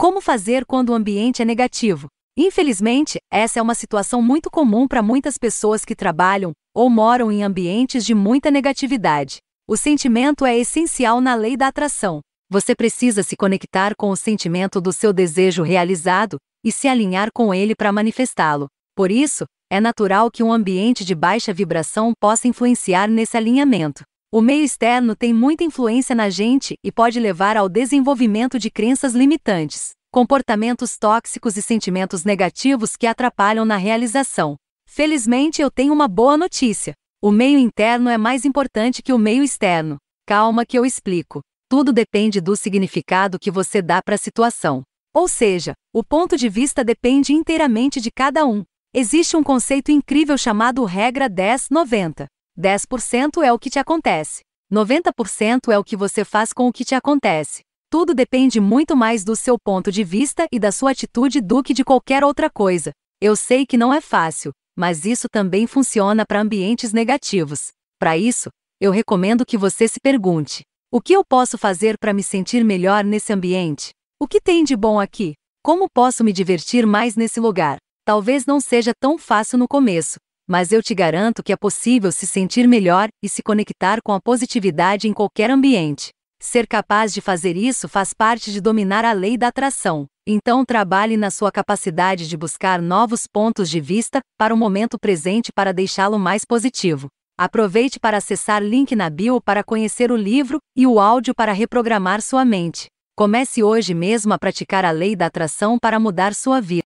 Como fazer quando o ambiente é negativo? Infelizmente, essa é uma situação muito comum para muitas pessoas que trabalham ou moram em ambientes de muita negatividade. O sentimento é essencial na lei da atração. Você precisa se conectar com o sentimento do seu desejo realizado e se alinhar com ele para manifestá-lo. Por isso, é natural que um ambiente de baixa vibração possa influenciar nesse alinhamento. O meio externo tem muita influência na gente e pode levar ao desenvolvimento de crenças limitantes, comportamentos tóxicos e sentimentos negativos que atrapalham na realização. Felizmente, eu tenho uma boa notícia. O meio interno é mais importante que o meio externo. Calma que eu explico. Tudo depende do significado que você dá para a situação. Ou seja, o ponto de vista depende inteiramente de cada um. Existe um conceito incrível chamado regra 1090. 10% é o que te acontece. 90% é o que você faz com o que te acontece. Tudo depende muito mais do seu ponto de vista e da sua atitude do que de qualquer outra coisa. Eu sei que não é fácil, mas isso também funciona para ambientes negativos. Para isso, eu recomendo que você se pergunte: o que eu posso fazer para me sentir melhor nesse ambiente? O que tem de bom aqui? Como posso me divertir mais nesse lugar? Talvez não seja tão fácil no começo, mas eu te garanto que é possível se sentir melhor e se conectar com a positividade em qualquer ambiente. Ser capaz de fazer isso faz parte de dominar a lei da atração. Então trabalhe na sua capacidade de buscar novos pontos de vista para o momento presente para deixá-lo mais positivo. Aproveite para acessar link na bio para conhecer o livro e o áudio para reprogramar sua mente. Comece hoje mesmo a praticar a lei da atração para mudar sua vida.